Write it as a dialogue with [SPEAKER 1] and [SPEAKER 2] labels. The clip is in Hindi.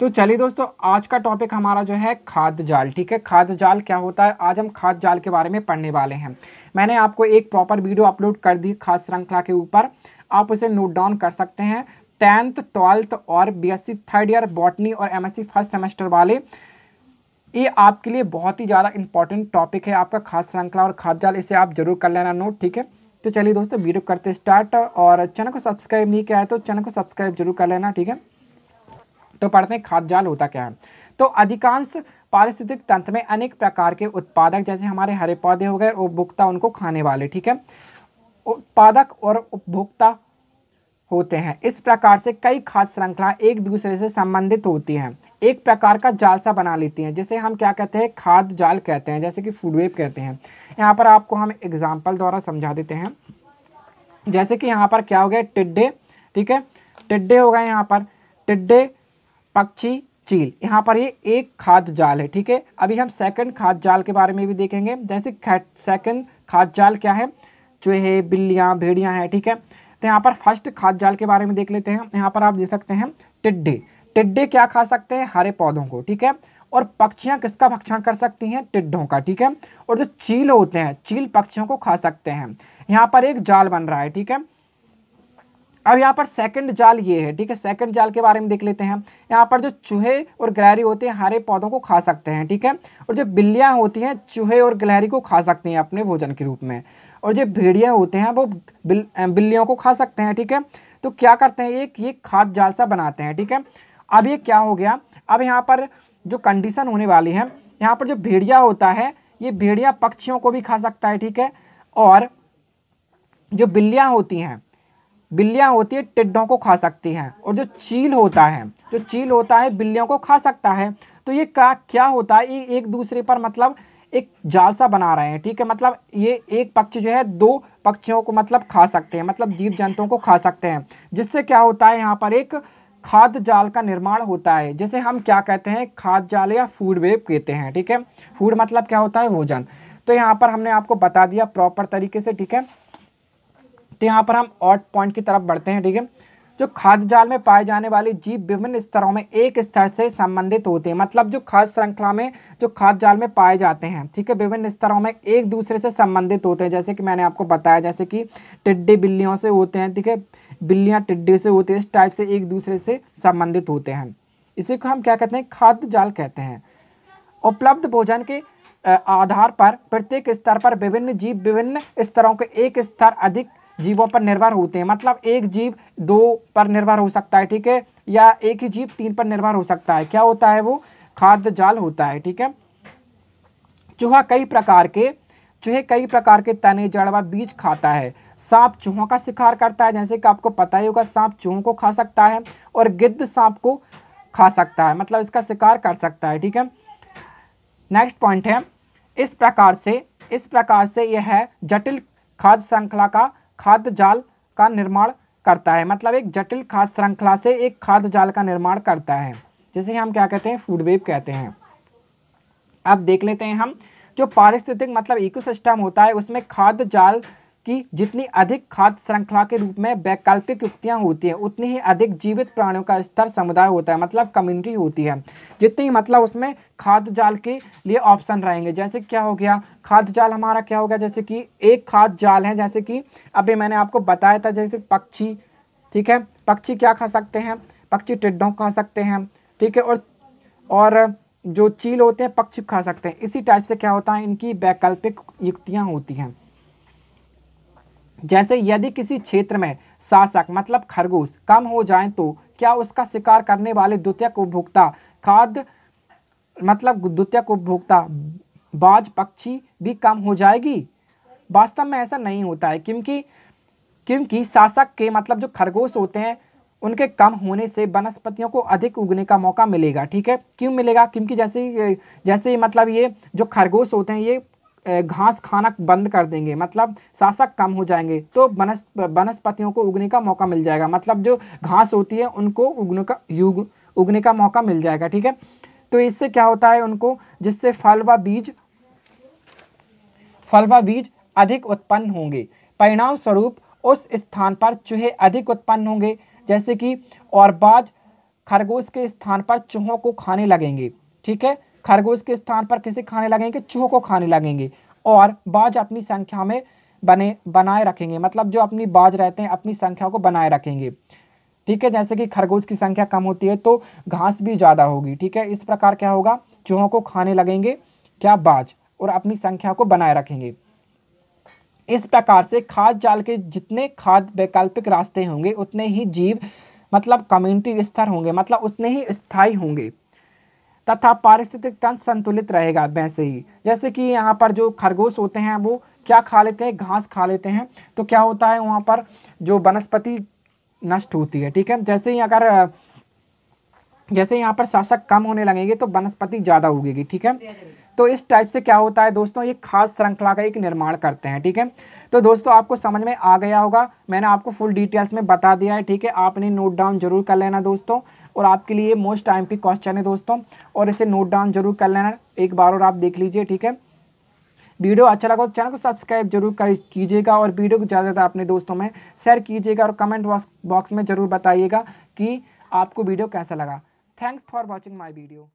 [SPEAKER 1] तो चलिए दोस्तों आज का टॉपिक हमारा जो है खाद जाल ठीक है खाद जाल क्या होता है आज हम खाद जाल के बारे में पढ़ने वाले हैं मैंने आपको एक प्रॉपर वीडियो अपलोड कर दी खाद श्रृंखला के ऊपर आप उसे नोट डाउन कर सकते हैं टेंथ ट्वेल्थ और बीएससी थर्ड ईयर बॉटनी और एमएससी फर्स्ट सेमेस्टर वाले ये आपके लिए बहुत ही ज़्यादा इंपॉर्टेंट टॉपिक है आपका खाद श्रृंखला और खाद जाल इसे आप जरूर कर लेना नोट ठीक है तो चलिए दोस्तों वीडियो करते स्टार्ट और चैनल को सब्सक्राइब नहीं किया है तो चैनल को सब्सक्राइब जरूर कर लेना ठीक है तो पढ़ते हैं खाद जाल होता क्या है तो अधिकांश पारिस्थितिक तंत्र में अनेक प्रकार के उत्पादक जैसे हमारे हरे पौधे हो गए उपभोक्ता उनको खाने वाले ठीक है उत्पादक और उपभोक्ता होते हैं इस प्रकार से कई खाद्य श्रृंखला एक दूसरे से संबंधित होती हैं एक प्रकार का जाल सा बना लेती हैं जिसे हम क्या कहते हैं खाद जाल कहते हैं जैसे कि फूड वेब कहते हैं यहाँ पर आपको हम एग्जाम्पल द्वारा समझा देते हैं जैसे कि यहाँ पर क्या हो गया टिड्डे ठीक है टिड्डे हो गए यहाँ पर टिड्डे पक्षी चील यहाँ पर ये एक खाद जाल है ठीक है अभी हम सेकंड खाद जाल के बारे में भी देखेंगे जैसे सेकंड खाद जाल क्या है जो है बिल्लियाँ भेड़िया हैं ठीक है तो यहाँ पर फर्स्ट खाद जाल के बारे में देख लेते हैं यहाँ पर आप देख सकते हैं टिड्डे टिड्डे क्या खा सकते हैं हरे पौधों को ठीक है और पक्षियाँ किसका भक्षण कर सकती हैं टिड्डों का ठीक है और जो चील होते हैं चील पक्षियों को खा सकते हैं यहाँ पर एक जाल बन रहा है ठीक है अब यहाँ पर सेकंड जाल ये है ठीक है सेकंड जाल के बारे में देख लेते हैं यहाँ पर जो चूहे और गलहरी होते हैं हरे पौधों को खा सकते हैं ठीक है और जो बिल्लियाँ होती हैं चूहे और गलहरी को खा सकती हैं अपने भोजन के रूप में और जो भेड़िया होते हैं वो बिल्लियों को खा सकते हैं ठीक है तो क्या करते हैं एक ये खाद जाल सा बनाते हैं ठीक है अब ये क्या हो गया अब यहाँ पर जो कंडीशन होने वाली है यहाँ पर जो भेड़िया होता है ये भेड़िया पक्षियों को भी खा सकता है ठीक है और जो बिल्लियाँ होती हैं बिल्लियाँ होती है टिड्डों को खा सकती हैं और जो चील होता है जो चील होता है बिल्लियों को खा सकता है तो ये का क्या होता है ये एक दूसरे पर मतलब एक जाल सा बना रहे हैं ठीक है मतलब ये एक पक्ष जो है दो पक्षियों को मतलब खा सकते हैं मतलब जीव जंतुओं को खा सकते हैं जिससे क्या होता है यहाँ पर एक खाद जाल का निर्माण होता है जैसे हम क्या कहते हैं खाद जाल या फूड वेब कहते हैं ठीक है फूड मतलब क्या होता है भोजन तो यहाँ पर हमने आपको बता दिया प्रॉपर तरीके से ठीक है तो यहाँ पर हम ऑट पॉइंट की तरफ बढ़ते हैं ठीक है जो खाद्य जाल में पाए जाने वाले जीव विभिन्न स्तरों में एक स्तर से संबंधित होते हैं मतलब जो खाद्य श्रृंखला में जो खाद्य जाल में पाए जाते हैं ठीक है विभिन्न स्तरों में एक दूसरे से संबंधित होते हैं जैसे कि मैंने आपको बताया जैसे कि टिड्डी बिल्लियों से होते हैं ठीक है बिल्लियाँ टिड्डी से होती है इस टाइप से एक दूसरे से संबंधित होते हैं इसी को हम क्या कहते हैं खाद्य जाल कहते हैं उपलब्ध भोजन के आधार पर प्रत्येक स्तर पर विभिन्न जीव विभिन्न स्तरों के एक स्तर अधिक जीवों पर निर्भर होते हैं मतलब एक जीव दो पर निर्भर हो सकता है ठीक है या एक ही जीव तीन पर निर्भर हो सकता है क्या होता है वो खाद्य जाल होता है ठीक है चूहा कई प्रकार के चूहे कई प्रकार के तने जड़ व बीज खाता है सांप चूहों का शिकार करता है जैसे कि आपको पता ही होगा सांप चूहों को खा सकता है और गिद्ध सांप को खा सकता है मतलब इसका शिकार कर सकता है ठीक है नेक्स्ट पॉइंट है इस प्रकार से इस प्रकार से यह है जटिल खाद्य श्रृंखला का खाद्य जाल का निर्माण करता है मतलब एक जटिल खाद्य श्रृंखला से एक खाद्य जाल का निर्माण करता है जिसे हम क्या कहते हैं फूड वेब कहते हैं अब देख लेते हैं हम जो पारिस्थितिक मतलब इकोसिस्टम होता है उसमें खाद्य जाल कि जितनी अधिक खाद्य श्रृंखला के रूप में वैकल्पिक युक्तियाँ होती हैं उतनी ही अधिक जीवित प्राणियों का स्तर समुदाय होता है मतलब कम्युनिटी होती है जितनी मतलब उसमें खाद्य जाल के लिए ऑप्शन रहेंगे जैसे क्या हो गया खाद्य जाल हमारा क्या हो गया जैसे कि एक खाद्य जाल है जैसे कि अभी मैंने आपको बताया था जैसे पक्षी ठीक है पक्षी क्या खा सकते हैं पक्षी टिड्डों खा सकते हैं ठीक है और और जो चील होते हैं पक्षी खा सकते हैं इसी टाइप से क्या होता है इनकी वैकल्पिक युक्तियाँ होती हैं जैसे यदि किसी क्षेत्र में शासक मतलब खरगोश कम हो जाए तो क्या उसका शिकार करने वाले द्वितीय उपभोक्ता खाद्य मतलब द्वितीय उपभोक्ता बाज पक्षी भी कम हो जाएगी वास्तव में ऐसा नहीं होता है क्योंकि क्योंकि शासक के मतलब जो खरगोश होते हैं उनके कम होने से वनस्पतियों को अधिक उगने का मौका मिलेगा ठीक है क्यों मिलेगा क्योंकि जैसे जैसे मतलब ये जो खरगोश होते हैं ये घास खाना बंद कर देंगे मतलब शासक कम हो जाएंगे तो वनस्पतियों को उगने का मौका मिल जाएगा मतलब जो घास होती है उनको उगने का युग उगने का मौका मिल जाएगा ठीक है तो इससे क्या होता है उनको जिससे फल व बीज फल व बीज अधिक उत्पन्न होंगे परिणाम स्वरूप उस स्थान पर चूहे अधिक उत्पन्न होंगे जैसे कि और बाज खरगोश के स्थान पर चूहों को खाने लगेंगे ठीक है खरगोश के स्थान पर किसे खाने लगेंगे चूहों को खाने लगेंगे और बाज अपनी संख्या में बने बनाए रखेंगे मतलब जो अपनी बाज रहते हैं अपनी संख्या को बनाए रखेंगे ठीक है जैसे कि खरगोश की संख्या कम होती है तो घास भी ज़्यादा होगी ठीक है इस प्रकार क्या होगा चूहों को खाने लगेंगे क्या बाज और अपनी संख्या को बनाए रखेंगे इस प्रकार से खाद जाल के जितने खाद वैकल्पिक रास्ते होंगे उतने ही जीव मतलब कम्युनिटी स्तर होंगे मतलब उतने ही स्थायी होंगे तथा पारिस्थितिक तंत्र संतुलित रहेगा वैसे ही जैसे कि यहाँ पर जो खरगोश होते हैं वो क्या खा लेते हैं घास खा लेते हैं तो क्या होता है वहाँ पर जो वनस्पति नष्ट होती है ठीक है जैसे ही अगर जैसे यहाँ पर शासक कम होने लगेंगे तो वनस्पति ज़्यादा उगेगी ठीक है तो इस टाइप से क्या होता है दोस्तों ये खास श्रृंखला का एक निर्माण करते हैं ठीक है तो दोस्तों आपको समझ में आ गया होगा मैंने आपको फुल डिटेल्स में बता दिया है ठीक है आपने नोट डाउन जरूर कर लेना दोस्तों और आपके लिए मोस्ट टाइम पिक क्वेश्चन है दोस्तों और इसे नोट डाउन जरूर कर लेना एक बार और आप देख लीजिए ठीक है वीडियो अच्छा लगा तो चैनल को सब्सक्राइब जरूर कर कीजिएगा और वीडियो को ज़्यादा अपने दोस्तों में शेयर कीजिएगा और कमेंट बॉक्स में ज़रूर बताइएगा कि आपको वीडियो कैसा लगा thanks for watching my video